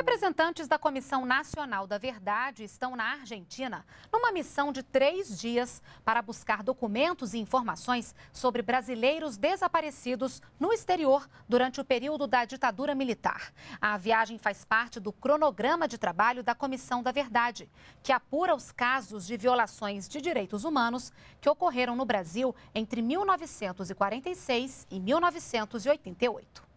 Representantes da Comissão Nacional da Verdade estão na Argentina numa missão de três dias para buscar documentos e informações sobre brasileiros desaparecidos no exterior durante o período da ditadura militar. A viagem faz parte do cronograma de trabalho da Comissão da Verdade, que apura os casos de violações de direitos humanos que ocorreram no Brasil entre 1946 e 1988.